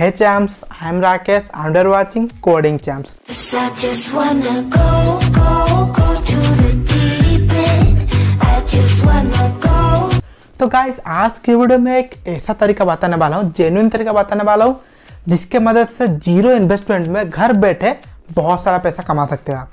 Hey champs, I'm Rakesh and you're watching Coding Champs. तो guys आज की video में एक ऐसा तरीका बताने वाला हूँ जेन्यून तरीका बताने वाला हूँ जिसके मदद से जीरो इन्वेस्टमेंट में घर बैठे बहुत सारा पैसा कमा सकते हैं आप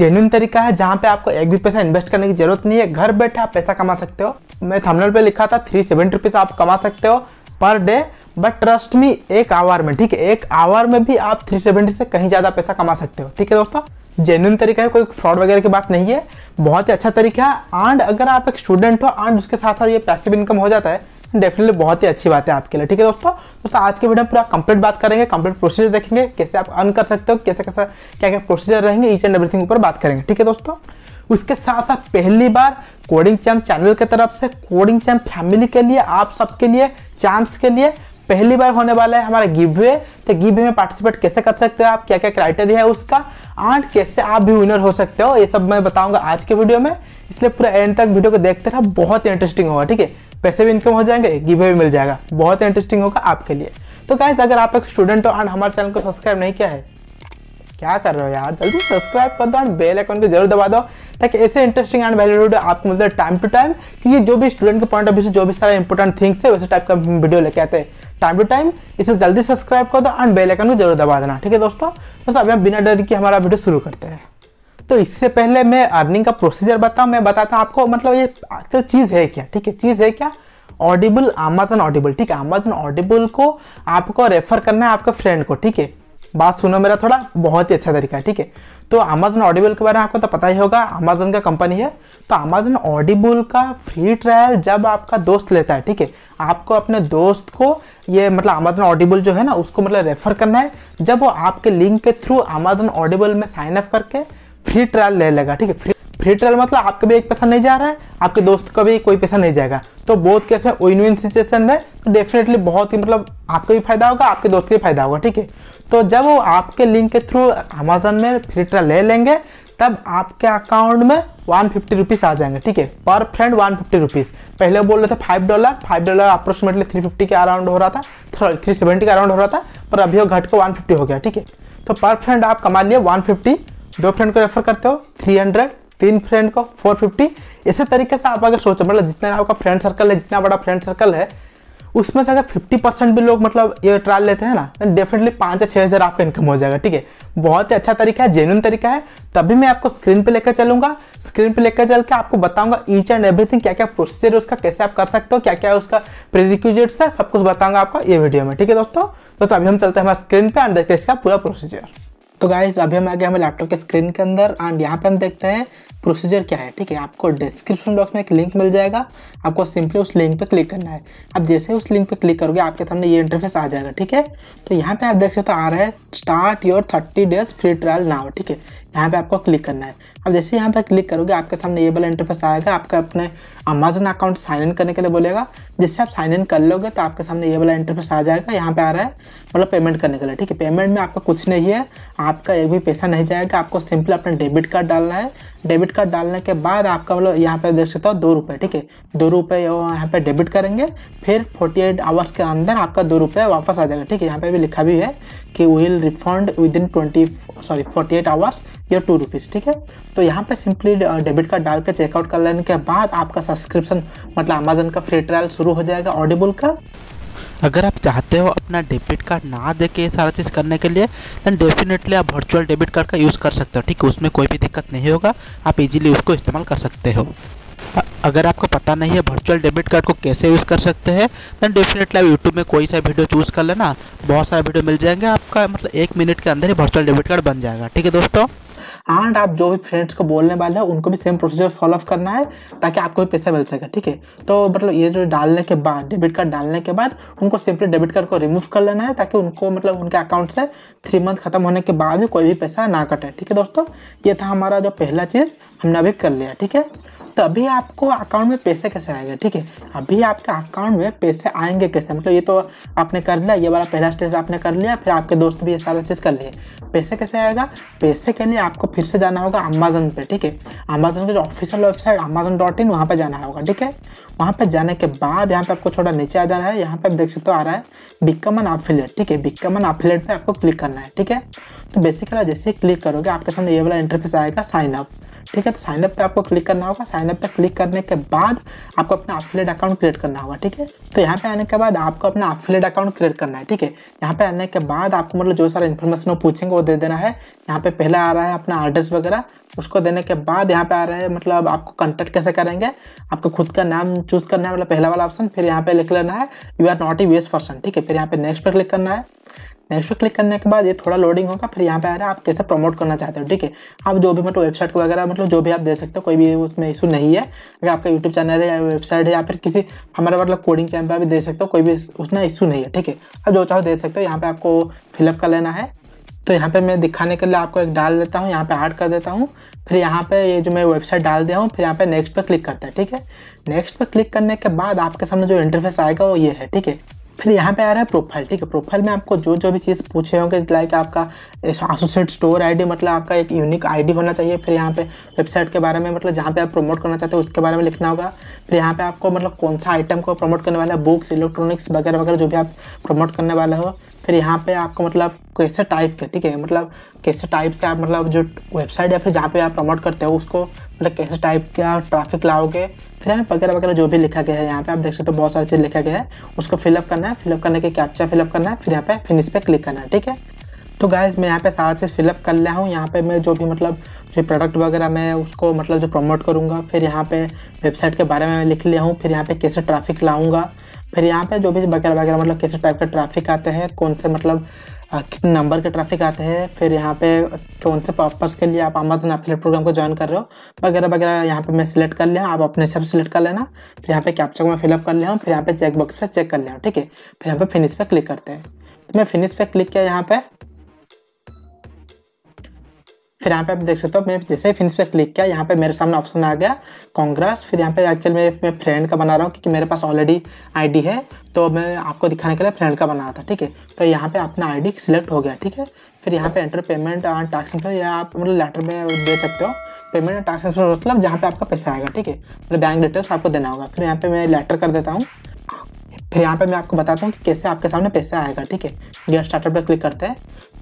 जेन्यून तरीका है जहाँ पे आपको एक भी पैसा इन्वेस्ट करने की जरूरत नहीं है घर बैठे आप पैसा कमा सकते हो मैं थंबनेल पे लिखा था थ्री सेवेंटी रुपीज़ आप कमा सकते हो per day but trust me एक आवर में ठीक है एक आवर में भी आप 370 से कहीं ज़्यादा पैसा कमा सकते हो ठीक है दोस्तों जेन्यून तरीका है कोई फ्रॉड वगैरह की बात नहीं है बहुत ही अच्छा तरीका है एंड अगर आप एक स्टूडेंट हो एंड उसके साथ साथ ये पैसिव इनकम हो जाता है डेफिनेटली बहुत ही अच्छी बात है आपके लिए ठीक है दोस्तों दोस्तों आज के वीडियो में पूरा कंप्लीट बात करेंगे कंप्लीट प्रोसीजर देखेंगे कैसे आप अर्न कर सकते हो कैसे कैसा क्या क्या प्रोसीजर रहेंगे ईच एंड एवरीथिंग ऊपर बात करेंगे ठीक है दोस्तों उसके साथ साथ पहली बार कोडिंग चैम्प चैनल की तरफ से कोडिंग चैम्प फैमिली के लिए आप सबके लिए चैम्प्स के लिए पहली बार होने वाला है हमारा गिवे तो गिवे में पार्टिसिपेट कैसे कर सकते हो आप क्या क्या क्राइटेरिया है उसका आठ कैसे आप भी विनर हो सकते हो ये सब मैं बताऊंगा आज के वीडियो में इसलिए पूरा एंड तक वीडियो को देखते रहो बहुत इंटरेस्टिंग होगा ठीक है पैसे भी इनकम हो जाएंगे गिवे भी मिल जाएगा बहुत इंटरेस्टिंग होगा आपके लिए तो गाइज अगर आप एक स्टूडेंट हो एंड हमारे चैनल को सब्सक्राइब नहीं किया है क्या कर रहे हो यार जल्दी सब्सक्राइब कर दो और बेल आइकन को जरूर दबा दो ताकि ऐसे इंटरेस्टिंग एंड वैल्यू वीडियो आपको मिलते हैं टाइम टू टाइम क्योंकि जो भी स्टूडेंट के पॉइंट ऑफ व्यू से जो भी सारा इंपॉर्टेंट थिंग्स है वैसे टाइप का वीडियो लेके आते हैं टाइम टू टाइम इसे जल्दी सब्सक्राइब कर दो एंड बेल आइकन को जरूर दबा देना ठीक है दोस्तों दोस्तों अभी हम बिना डर के हमारा वीडियो शुरू करते हैं तो इससे पहले मैं अर्निंग का प्रोसीजर बताऊँ मैं बताता हूँ आपको मतलब ये आजकल चीज़ है क्या ठीक है चीज़ है क्या ऑडिबल अमेजन ऑडिबल ठीक है अमेजन ऑडिबल को आपको रेफर करना है आपके फ्रेंड को ठीक है बात सुनो मेरा थोड़ा बहुत ही अच्छा तरीका है ठीक है तो अमेजन ऑडिबल के बारे में आपको तो पता ही होगा अमेजन का कंपनी है तो अमेजन ऑडिबल का फ्री ट्रायल जब आपका दोस्त लेता है ठीक है आपको अपने दोस्त को ये मतलब अमेजन ऑडिबल जो है ना उसको मतलब रेफर करना है जब वो आपके लिंक के थ्रू अमेजन ऑडिबल में साइन अप करके फ्री ट्रायल ले लेगा ठीक है फ्री फ्री ट्रायल मतलब आपका भी एक पैसा नहीं जा रहा है आपके दोस्त का भी कोई पैसा नहीं जाएगा तो बहुत केस में विन विन सिचुएशन है तो डेफिनेटली बहुत ही मतलब आपका भी फायदा होगा आपके दोस्त का भी फायदा होगा ठीक है तो जब वो आपके लिंक के थ्रू अमेजन में फिल्टर ले लेंगे तब आपके अकाउंट में वन फिफ्टी रुपीज़ आ जाएंगे ठीक है पर फ्रेंड वन फिफ्टी रुपीज़ पहले बोल रहे थे five dollar five dollar approximately three fifty के अराउंड हो रहा था थ्री सेवेंटी के अराउंड हो रहा था पर अभी वो घट के वन फिफ्टी हो गया ठीक है तो पर फ्रेंड आप कमा लिए वन फिफ्टी दो फ्रेंड को रेफर करते हो थ्री हंड्रेड तीन फ्रेंड को फोर फिफ्टी इसी तरीके से आप अगर सोचो मतलब जितना आपका फ्रेंड सर्कल है जितना बड़ा फ्रेंड सर्कल है उसमें से अगर फिफ्टी परसेंट भी लोग मतलब ये ट्रायल लेते हैं ना तो डेफिनेटली पाँच या छः हज़ार आपका इनकम हो जाएगा ठीक है बहुत ही अच्छा तरीका है जेन्यून तरीका है तभी मैं आपको स्क्रीन पे लेकर चलूंगा स्क्रीन पे लेकर चल के आपको बताऊंगा ईच एंड एवरीथिंग क्या क्या प्रोसीजर है उसका कैसे आप कर सकते हो क्या क्या उसका प्रेरिक्यूजेट्स है सब कुछ बताऊंगा आपको ये वीडियो में ठीक है दोस्तों तो, तो अभी हम चलते हैं हमारे स्क्रीन पर एंड देखते हैं इसका पूरा प्रोसीजर तो गाइज अभी हम आ गए हमें लैपटॉप के स्क्रीन के अंदर एंड यहाँ पे हम देखते हैं प्रोसीजर क्या है ठीक है आपको डिस्क्रिप्शन बॉक्स में एक लिंक मिल जाएगा आपको सिंपली उस लिंक पे क्लिक करना है अब जैसे उस लिंक पे क्लिक करोगे आपके सामने ये इंटरफेस आ जाएगा ठीक है तो यहाँ पे आप देख सकते हो आ रहा है start your thirty days free trial now ठीक है यहाँ पे आपको क्लिक करना है अब जैसे यहाँ पे क्लिक करोगे आपके सामने ये वाला इंटरफेस आएगा आपका अपने अमेजन अकाउंट साइन इन करने के लिए बोलेगा जिससे आप साइन इन कर लोगे तो आपके सामने ये वाला इंटरफेस आ जाएगा यहाँ पे आ रहा है मतलब पेमेंट करने के लिए ठीक है पेमेंट में आपका कुछ नहीं है आपका एक भी पैसा नहीं जाएगा आपको सिंपल अपना डेबिट कार्ड डालना है डेबिट कार्ड डालने के बाद आपका मतलब यहाँ पे देख सकते हो दो रुपये ठीक है दो रुपये यहाँ पे डेबिट करेंगे फिर फोर्टी एट आवर्स के अंदर आपका दो रुपये वापस आ जाएगा ठीक है यहाँ पे भी लिखा भी है कि will refund within twenty sorry forty eight hours या टू रुपीज़ ठीक है तो यहाँ पे सिंपली डेबिट कार्ड डाल के चेकआउट कर लेने के बाद आपका सब्सक्रिप्शन मतलब अमेजन का फ्री ट्रायल शुरू हो जाएगा ऑडिबुल का अगर आप चाहते हो अपना डेबिट कार्ड ना दे के सारा चीज़ करने के लिए दैन डेफिनेटली आप वर्चुअल डेबिट कार्ड का यूज़ कर सकते हो ठीक है उसमें कोई भी दिक्कत नहीं होगा आप इजीली उसको इस्तेमाल कर सकते हो अगर आपको पता नहीं है वर्चुअल डेबिट कार्ड को कैसे यूज़ कर सकते हैं दैन डेफिनेटली आप यूट्यूब में कोई सा वीडियो चूज़ कर लेना बहुत सारे वीडियो मिल जाएंगे आपका मतलब एक मिनट के अंदर ही वर्चुअल डेबिट कार्ड बन जाएगा ठीक है दोस्तों एंड आप जो भी फ्रेंड्स को बोलने वाले हैं उनको भी सेम प्रोसीजर फॉलो करना है ताकि आपको भी पैसा मिल सके ठीक है तो मतलब ये जो डालने के बाद डेबिट कार्ड डालने के बाद उनको सिंपली डेबिट कार्ड को रिमूव कर लेना है ताकि उनको मतलब उनके अकाउंट से थ्री मंथ खत्म होने के बाद भी कोई भी पैसा ना कटे ठीक है दोस्तों ये था हमारा जो पहला चीज़ हमने अभी कर लिया ठीक है तभी आपको अकाउंट में पैसे कैसे आएंगे ठीक है अभी आपके अकाउंट में पैसे आएंगे कैसे मतलब ये तो आपने कर लिया ये वाला पहला स्टेज आपने कर लिया फिर आपके दोस्त भी ये सारा चीज़ कर लिए पैसे कैसे आएगा पैसे के लिए आपको फिर से जाना होगा अमेजोन पे ठीक है अमेजोन का जो official website Amazon dot in वहाँ पर जाना होगा ठीक है वहाँ पर जाने के बाद यहाँ पर आपको छोटा नीचे आ जाना है यहाँ पर आप देख सकते हो आ रहा है बिकमन ऑफिलेट अफिलेट ठीक है बिकमन ऑफिलेट अफिलेट पर आपको क्लिक करना है ठीक है तो बेसिकली जैसे ही क्लिक करोगे आपके सामने ये वाला इंटरफेस आएगा साइन अप ठीक है तो साइनअप पे आपको क्लिक करना होगा साइनअप पे क्लिक करने के बाद आपको अपना अपलेट अकाउंट क्रिएट करना होगा ठीक है तो यहाँ पे आने के बाद आपको अपना अपलेट अकाउंट क्रिएट करना है ठीक है यहाँ पे आने के बाद आपको मतलब जो सारा इन्फॉर्मेशन पूछेंगे वो दे देना है यहाँ पे पहले आ रहा है अपना एड्रेस वगैरह उसको देने के बाद यहाँ पे आ रहा है मतलब आपको कॉन्टेक्ट कैसे करेंगे आपको खुद का नाम चूज करना है मतलब पहला वाला ऑप्शन फिर यहाँ पे लिख लेना है you are not a waste person ठीक है फिर यहाँ पे नेक्स्ट पर क्लिक करना है नेक्स्ट पर क्लिक करने के बाद ये थोड़ा लोडिंग होगा फिर यहाँ पे आ रहा है आप कैसे प्रमोट करना चाहते हो ठीक है आप जो भी मतलब वेबसाइट वगैरह मतलब जो भी आप दे सकते हो कोई भी उसमें इशू नहीं है अगर आपका यूट्यूब चैनल है या वेबसाइट है या फिर किसी हमारा मतलब कोडिंग चैनल पर भी दे सकते हो कोई भी उसमें इशू नहीं है ठीक है आप जो चाहो दे सकते हो यहाँ पर आपको फिलअप कर लेना है तो यहाँ पे मैं दिखाने के लिए आपको एक डाल देता हूँ यहाँ पे ऐड कर देता हूँ फिर यहाँ पे ये जो मैं वेबसाइट डाल दिया हूँ फिर यहाँ पे नेक्स्ट पर क्लिक करता है ठीक है नेक्स्ट पर क्लिक करने के बाद आपके सामने जो इंटरफेस आएगा वो ये है ठीक है फिर यहाँ पे आ रहा है प्रोफाइल ठीक है प्रोफाइल में आपको जो जो भी चीज़ पूछे होंगे लाइक आपका एसोसिएट स्टोर आईडी मतलब आपका एक यूनिक आईडी होना चाहिए फिर यहाँ पे वेबसाइट के बारे में मतलब जहाँ पे आप प्रमोट करना चाहते हो उसके बारे में लिखना होगा फिर यहाँ पे आपको मतलब कौन सा आइटम को प्रमोट करने वाला है बुक्स इलेक्ट्रॉनिक्स वगैरह वगैरह जो भी आप प्रमोट करने वाला हो फिर यहाँ पे आपको मतलब कैसे टाइप के ठीक है मतलब कैसे टाइप से आप मतलब जो वेबसाइट या फिर जहाँ पे आप प्रमोट करते हो उसको मतलब कैसे टाइप का ट्रैफिक लाओगे फिर यहाँ वगैरह वगैरह जो भी लिखा गया है यहाँ पे आप देख सकते हो तो बहुत सारी चीज़ लिखा गया है उसको फिलअप करना है फिलअप करने के कैप्चा फिलअप करना है फिर यहाँ पे फिनिश पे क्लिक करना है ठीक है तो गाइज मैं यहाँ पे सारा चीज़ फिलअप कर लिया हूँ यहाँ पे मैं जो भी मतलब जो प्रोडक्ट वगैरह मैं उसको मतलब जो प्रमोट करूँगा फिर यहाँ पे वेबसाइट के बारे में लिख लिया हूँ फिर यहाँ पे कैसे ट्रैफिक लाऊँगा फिर यहाँ पे जो भी वगैरह वगैरह मतलब कैसे टाइप का ट्रैफिक आते हैं कौन से मतलब कितने नंबर के ट्रैफिक आते हैं फिर यहाँ पे कौन से पर्पज़ के लिए आप अमेजन एफिलेट प्रोग्राम को ज्वाइन कर रहे हो वगैरह वगैरह यहाँ पे मैं सिलेक्ट कर लिया आप अपने हिसाब से सिलेक्ट कर लेना फिर यहाँ पे कैप्चर को मैं फिलअप कर लिया हूँ फिर यहाँ पे चेकबॉक्स पे चेक कर लिया हूँ ठीक है फिर यहाँ पे फिनिश पे क्लिक करते हैं तो मैं फिनिश पे क्लिक किया यहाँ पे फिर यहाँ पे आप देख सकते हो मैं जैसे फिनिश पे क्लिक किया यहाँ पे मेरे सामने ऑप्शन आ गया कांग्रेस फिर यहाँ पे एक्चुअल में मैं फ्रेंड का बना रहा हूँ क्योंकि मेरे पास ऑलरेडी आईडी है तो मैं आपको दिखाने के लिए फ्रेंड का बना रहा था ठीक है तो यहाँ पे अपना आईडी सिलेक्ट हो गया ठीक है फिर यहाँ पे एंटर पेमेंट टास्क एंटर या आप मतलब लेटर में दे सकते हो पेमेंट टास्क एंटर मतलब जहाँ पे आपका पैसा आएगा ठीक है मतलब बैंक डिटेल्स आपको देना होगा फिर यहाँ पे मैं लेटर कर देता हूँ फिर यहाँ पे मैं आपको बताता हूँ कि कैसे आपके सामने पैसा आएगा ठीक है गेट स्टार्टअप पर क्लिक करते हैं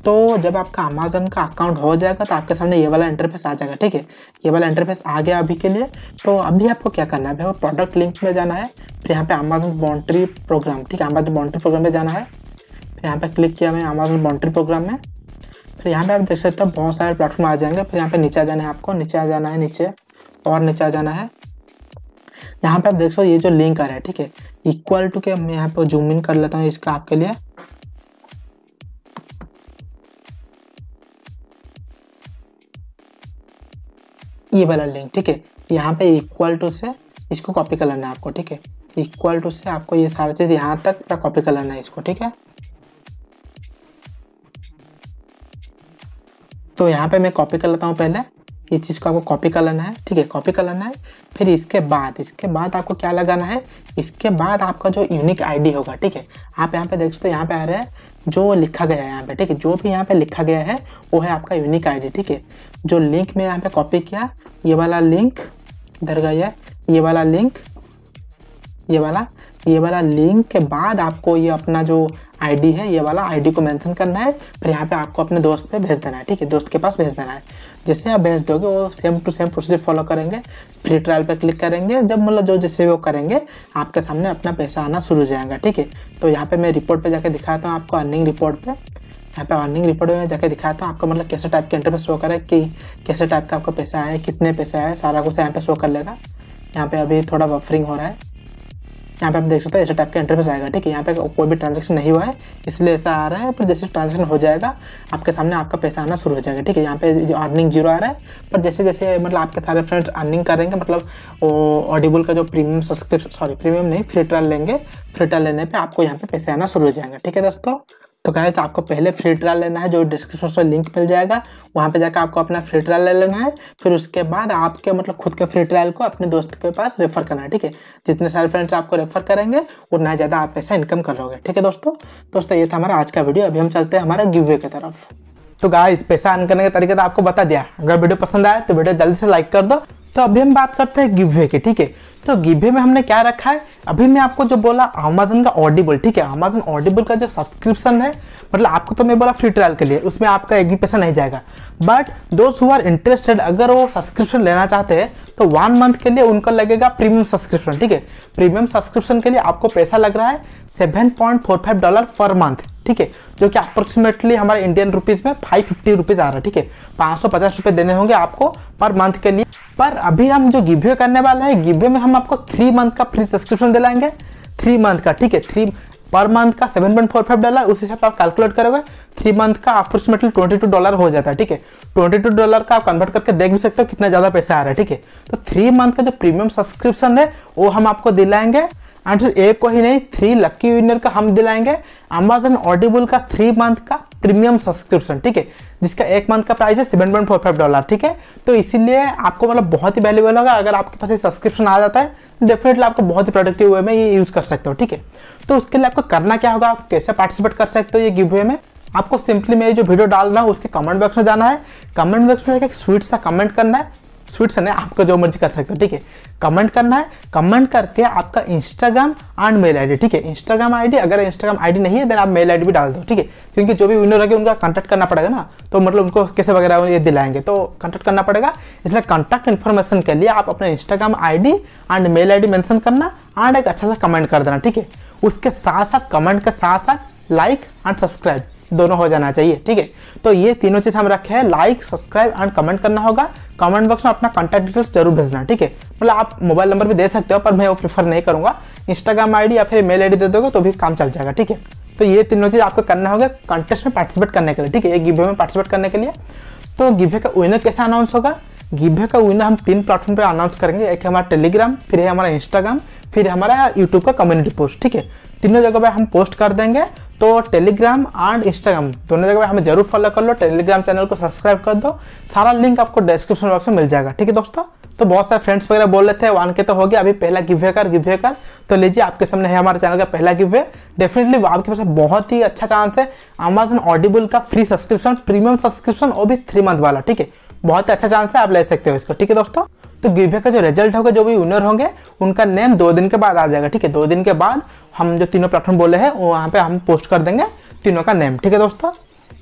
तो जब आपका अमेजन का अकाउंट हो जाएगा तो आपके सामने ये वाला इंटरफेस आ जाएगा ठीक है ये वाला इंटरफेस आ गया अभी के लिए तो अभी आपको क्या करना है प्रोडक्ट लिंक में जाना है फिर यहाँ पे अमेजन बाउंड्री प्रोग्राम ठीक है अमेजन बाउंड्री प्रोग्राम में जाना है फिर यहाँ पे क्लिक किया मैं अमेजन बाउंड्री प्रोग्राम में फिर यहाँ पे आप देख सकते हो बहुत सारे प्लेटफॉर्म आ जाएंगे फिर यहाँ पे नीचे आ जाना है आपको नीचे आ जाना है नीचे और नीचे आ जाना है यहाँ पे आप देख सकते हो ये जो लिंक आ रहा है ठीक है इक्वल टू के मैं यहाँ पे जूम इन कर लेता हूँ इसका आपके लिए ये वाला लिंक ठीक है यहाँ पे इक्वल टू से इसको कॉपी करना है आपको ठीक है इक्वल टू से आपको ये सारा चीज़ यहाँ तक पूरा कॉपी करना है इसको ठीक है तो यहाँ पे मैं कॉपी कर लेता हूँ पहले ये चीज़ को आपको कॉपी कर लेना है ठीक है कॉपी कर लेना है फिर इसके बाद इसके बाद आपको क्या लगाना है इसके बाद आपका जो यूनिक आईडी होगा ठीक है आप यहाँ पे देख सकते हो यहाँ पे आ रहा है जो लिखा गया है यहाँ पे ठीक है जो भी यहाँ पे लिखा गया है वो है आपका यूनिक आईडी ठीक है जो लिंक में यहाँ पे कॉपी किया ये वाला लिंक इधर गई है ये वाला लिंक ये वाला ये वाला लिंक के बाद आपको ये अपना जो आईडी है ये वाला आईडी को मेंशन करना है फिर यहाँ पे आपको अपने दोस्त पे भेज देना है ठीक है दोस्त के पास भेज देना है जैसे आप भेज दोगे वो same to same procedure follow करेंगे फ्री ट्रायल पे क्लिक करेंगे जब मतलब जो जैसे वो करेंगे आपके सामने अपना पैसा आना शुरू हो जाएगा ठीक है तो यहाँ पे मैं रिपोर्ट पे जाके दिखाता हूँ आपको अर्निंग रिपोर्ट पर यहाँ पे अर्निंग रिपोर्ट में जाकर दिखाता हूँ आपको मतलब कैसे टाइप के इंटरफेस शो करे कि कैसे टाइप का आपका पैसा आया कितने पैसे आए सारा कुछ यहाँ पे शो कर लेगा यहाँ पे अभी थोड़ा बफरिंग हो रहा है यहाँ पे आप देख सकते हो ऐसे टाइप का इंटरफेस आएगा ठीक है यहाँ पे कोई भी ट्रांजेक्शन नहीं हुआ है इसलिए ऐसा आ रहा है पर जैसे ट्रांजेक्शन हो जाएगा आपके सामने आपका पैसा आना शुरू हो जाएगा ठीक है यहाँ पे अर्निंग जीरो आ रहा है पर जैसे जैसे मतलब आपके सारे फ्रेंड्स अर्निंग करेंगे मतलब वो ऑडिबल का जो प्रीमियम सब्सक्रिप्शन सॉरी प्रीमियम नहीं फ्री ट्रायल लेंगे फ्री ट्रायल लेने पर आपको यहाँ पे पैसे आना शुरू हो जाएंगे ठीक है दोस्तों तो गाइस आपको पहले फ्री ट्रायल लेना है जो डिस्क्रिप्शन में लिंक मिल जाएगा वहाँ पे जाकर आपको अपना फ्री ट्रायल ले लेना है फिर उसके बाद आपके मतलब खुद के फ्री ट्रायल को अपने दोस्त के पास रेफर करना है ठीक है जितने सारे फ्रेंड्स आपको रेफर करेंगे उतना ज़्यादा आप पैसा इनकम कर लोगे ठीक है दोस्तों दोस्तों ये था हमारा आज का वीडियो अभी हम चलते हैं हमारा गिवे की तरफ तो गाइस पैसा अर्न करने का तरीका तो आपको बता दिया अगर वीडियो पसंद आए तो वीडियो जल्दी से लाइक कर दो तो अभी हम बात करते हैं गिवे की ठीक है तो गिवे में हमने क्या रखा है अभी मैं आपको जो बोला अमेजन का ऑडिबल ठीक है अमेजन ऑडिबल का जो सब्सक्रिप्शन है मतलब आपको तो मैं बोला फ्री ट्रायल के लिए उसमें आपका एक भी पैसा नहीं जाएगा बट दोस्त आर इंटरेस्टेड अगर वो सब्सक्रिप्शन लेना चाहते हैं तो वन मंथ के लिए उनका लगेगा प्रीमियम सब्सक्रिप्शन ठीक है प्रीमियम सब्सक्रिप्शन के लिए आपको पैसा लग रहा है सेवन डॉलर पर मंथ ठीक है जो कि अप्रोक्सीमेटली हमारे इंडियन रुपीज़ में फाइव फिफ्टी रुपीज़ आ रहा है ठीक है पाँच सौ पचास रुपये देने होंगे आपको पर मंथ के लिए पर अभी हम जो गिव्यू करने वाले हैं गिव्यू में हम आपको थ्री मंथ का फ्री सब्सक्रिप्शन दिलाएंगे थ्री मंथ का ठीक है थ्री पर मंथ का seven point four five dollar उस हिसाब से आप कैलकुलेट करोगे थ्री मंथ का अप्रोक्सीमेटली ट्वेंटी टू डॉलर हो जाता है ठीक है ट्वेंटी टू डॉलर का आप कन्वर्ट करके देख भी सकते हो कितना ज़्यादा पैसा आ रहा है ठीक है तो थ्री मंथ का जो प्रीमियम सब्सक्रिप्शन है वो हम आपको दिलाएंगे आंसर तो एक को ही नहीं थ्री लक्की विनर का हम दिलाएंगे अमेजन ऑडिबुल का थ्री मंथ का प्रीमियम सब्सक्रिप्शन ठीक है जिसका एक मंथ का प्राइस है seven point four five dollar ठीक है तो इसीलिए आपको मतलब बहुत ही वैल्यूबल होगा अगर आपके पास ये सब्सक्रिप्शन आ जाता है डेफिनेटली आपको बहुत ही प्रोडक्टिव वे में ये यूज़ कर सकते हो ठीक है तो उसके लिए आपको करना क्या होगा आप कैसे पार्टिसिपेट कर सकते हो ये गिव वे में आपको सिंपली मैं जो वीडियो डाल रहा हूँ उसके कमेंट बॉक्स में जाना है कमेंट बॉक्स में एक स्वीट सा कमेंट करना है स्वीट्स है आपका जो मर्जी कर सकते हो ठीक है कमेंट करना है कमेंट करके आपका इंस्टाग्राम एंड मेल आईडी ठीक है इंस्टाग्राम आईडी अगर इंस्टाग्राम आईडी नहीं है देन आप मेल आईडी भी डाल दो ठीक है क्योंकि जो भी विनर है उनका कॉन्टैक्ट करना पड़ेगा ना तो मतलब उनको कैसे वगैरह ये दिलाएंगे तो कॉन्टैक्ट करना पड़ेगा इसलिए कॉन्टैक्ट इन्फॉर्मेशन के लिए आप अपने Instagram ID and mail ID mention करना एंड एक अच्छा सा कमेंट कर देना ठीक है उसके साथ साथ कमेंट के साथ साथ लाइक एंड सब्सक्राइब दोनों हो जाना चाहिए ठीक है तो ये तीनों चीज़ हम रखे हैं लाइक सब्सक्राइब एंड कमेंट करना होगा कमेंट बॉक्स में अपना कॉन्टैक्ट डिटेल्स जरूर भेजना ठीक है मतलब आप मोबाइल नंबर भी दे सकते हो पर मैं वो प्रीफर नहीं करूंगा इंस्टाग्राम आईडी या फिर मेल आईडी दे दोगे तो भी काम चल जाएगा ठीक है तो ये तीनों चीज़ आपको करना होगा कॉन्टेस्ट में पार्टिसिपेट करने के लिए ठीक है एक गिवे में पार्टिसिपेट करने के लिए तो गिवे का विनर कैसे अनाउंस होगा गिवे का विनर हम तीन प्लेटफॉर्म पर अनाउंस करेंगे एक हमारा टेलीग्राम फिर है हमारा इंस्टाग्राम फिर हमारा यूट्यूब का कम्युनिटी पोस्ट ठीक है तीनों जगह पर हम पोस्ट कर देंगे तो टेलीग्राम एंड इंस्टाग्राम दोनों जगह हमें जरूर फॉलो कर लो टेलीग्राम चैनल को सब्सक्राइब कर दो सारा लिंक आपको डिस्क्रिप्शन बॉक्स में मिल जाएगा ठीक है दोस्तों तो बहुत सारे फ्रेंड्स वगैरह बोल रहे थे वन के तो हो गया अभी पहला गिवे कर गिवे कर तो लीजिए आपके सामने है हमारे चैनल का पहला गिवे डेफिनेटली आपके पास बहुत ही अच्छा चांस है अमेजन ऑडिबल का फ्री सब्सक्रिप्शन प्रीमियम सब्सक्रिप्शन और भी थ्री मंथ वाला ठीक है बहुत अच्छा चांस है आप ले सकते हो इसको ठीक है दोस्तों तो गिवे का जो रिजल्ट होगा जो भी विनर होंगे उनका नेम दो दिन के बाद आ जाएगा ठीक है दो दिन के बाद हम जो तीनों प्लेटफॉर्म बोले हैं वहाँ पे हम पोस्ट कर देंगे तीनों का नेम ठीक है दोस्तों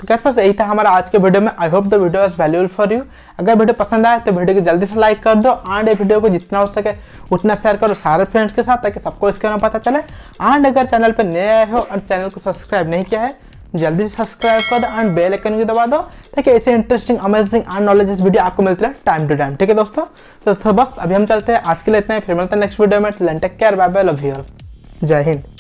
तो कैसे पास यही था हमारा आज के वीडियो में I hope the video is valuable for you अगर वीडियो पसंद आए तो वीडियो को जल्दी से लाइक कर दो एंड वीडियो को जितना हो सके उतना शेयर करो सारे फ्रेंड्स के साथ ताकि सबको इसके बारे में पता चले एंड अगर चैनल पर नए आए हो और चैनल को सब्सक्राइब नहीं किया है जल्दी से सब्सक्राइब कर दो एंड बेल आइकन भी दबा दो ताकि ऐसे interesting amazing and knowledges video आपको मिलते हैं टाइम टू टाइम ठीक है दोस्तों तो, तो बस अभी हम चलते हैं आज के लिए इतना ही फिर मिलते हैं नेक्स्ट वीडियो में लेंटेक care bye bye love your जय हिंद